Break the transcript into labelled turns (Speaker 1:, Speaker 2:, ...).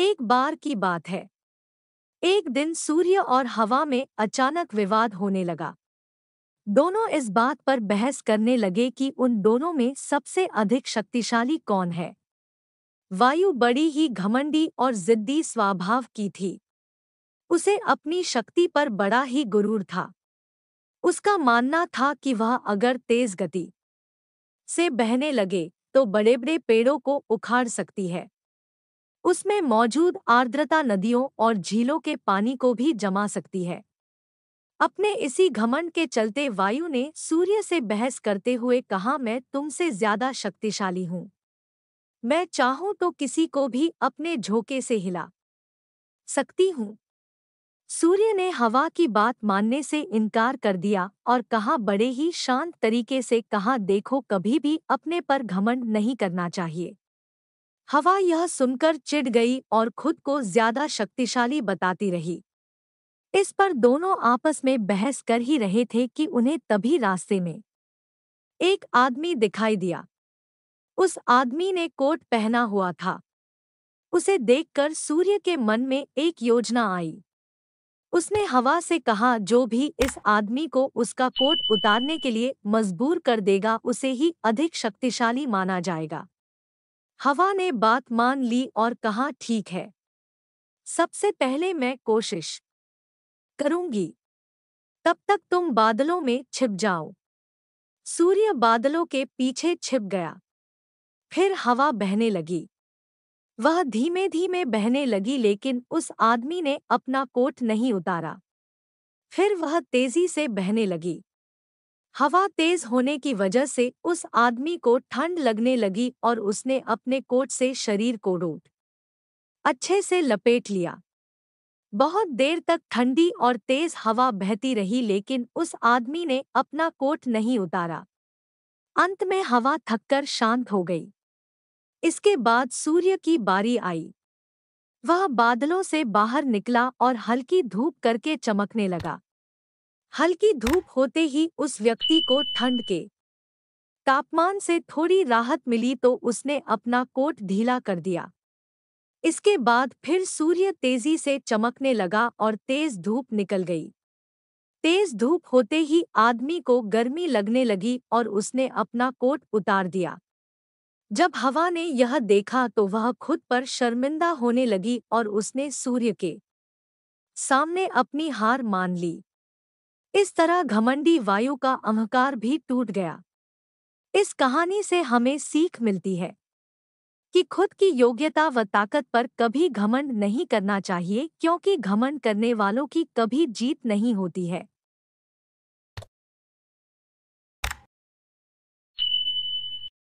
Speaker 1: एक बार की बात है एक दिन सूर्य और हवा में अचानक विवाद होने लगा दोनों इस बात पर बहस करने लगे कि उन दोनों में सबसे अधिक शक्तिशाली कौन है वायु बड़ी ही घमंडी और जिद्दी स्वभाव की थी उसे अपनी शक्ति पर बड़ा ही गुरूर था उसका मानना था कि वह अगर तेज गति से बहने लगे तो बड़े बड़े पेड़ों को उखाड़ सकती है उसमें मौजूद आर्द्रता नदियों और झीलों के पानी को भी जमा सकती है अपने इसी घमंड के चलते वायु ने सूर्य से बहस करते हुए कहा मैं तुमसे ज्यादा शक्तिशाली हूं मैं चाहूं तो किसी को भी अपने झोंके से हिला सकती हूँ सूर्य ने हवा की बात मानने से इनकार कर दिया और कहा बड़े ही शांत तरीके से कहा देखो कभी भी अपने पर घमंड नहीं करना चाहिए हवा यह सुनकर चिढ़ गई और खुद को ज्यादा शक्तिशाली बताती रही इस पर दोनों आपस में बहस कर ही रहे थे कि उन्हें तभी रास्ते में एक आदमी दिखाई दिया उस आदमी ने कोट पहना हुआ था उसे देखकर सूर्य के मन में एक योजना आई उसने हवा से कहा जो भी इस आदमी को उसका कोट उतारने के लिए मजबूर कर देगा उसे ही अधिक शक्तिशाली माना जाएगा हवा ने बात मान ली और कहा ठीक है सबसे पहले मैं कोशिश करूंगी तब तक तुम बादलों में छिप जाओ सूर्य बादलों के पीछे छिप गया फिर हवा बहने लगी वह धीमे धीमे बहने लगी लेकिन उस आदमी ने अपना कोट नहीं उतारा फिर वह तेजी से बहने लगी हवा तेज होने की वजह से उस आदमी को ठंड लगने लगी और उसने अपने कोट से शरीर को रोट अच्छे से लपेट लिया बहुत देर तक ठंडी और तेज हवा बहती रही लेकिन उस आदमी ने अपना कोट नहीं उतारा अंत में हवा थककर शांत हो गई इसके बाद सूर्य की बारी आई वह बादलों से बाहर निकला और हल्की धूप करके चमकने लगा हल्की धूप होते ही उस व्यक्ति को ठंड के तापमान से थोड़ी राहत मिली तो उसने अपना कोट ढीला कर दिया इसके बाद फिर सूर्य तेजी से चमकने लगा और तेज धूप निकल गई तेज धूप होते ही आदमी को गर्मी लगने लगी और उसने अपना कोट उतार दिया जब हवा ने यह देखा तो वह खुद पर शर्मिंदा होने लगी और उसने सूर्य के सामने अपनी हार मान ली इस तरह घमंडी वायु का अहंकार भी टूट गया इस कहानी से हमें सीख मिलती है कि खुद की योग्यता व ताकत पर कभी घमंड नहीं करना चाहिए क्योंकि घमंड करने वालों की कभी जीत नहीं होती है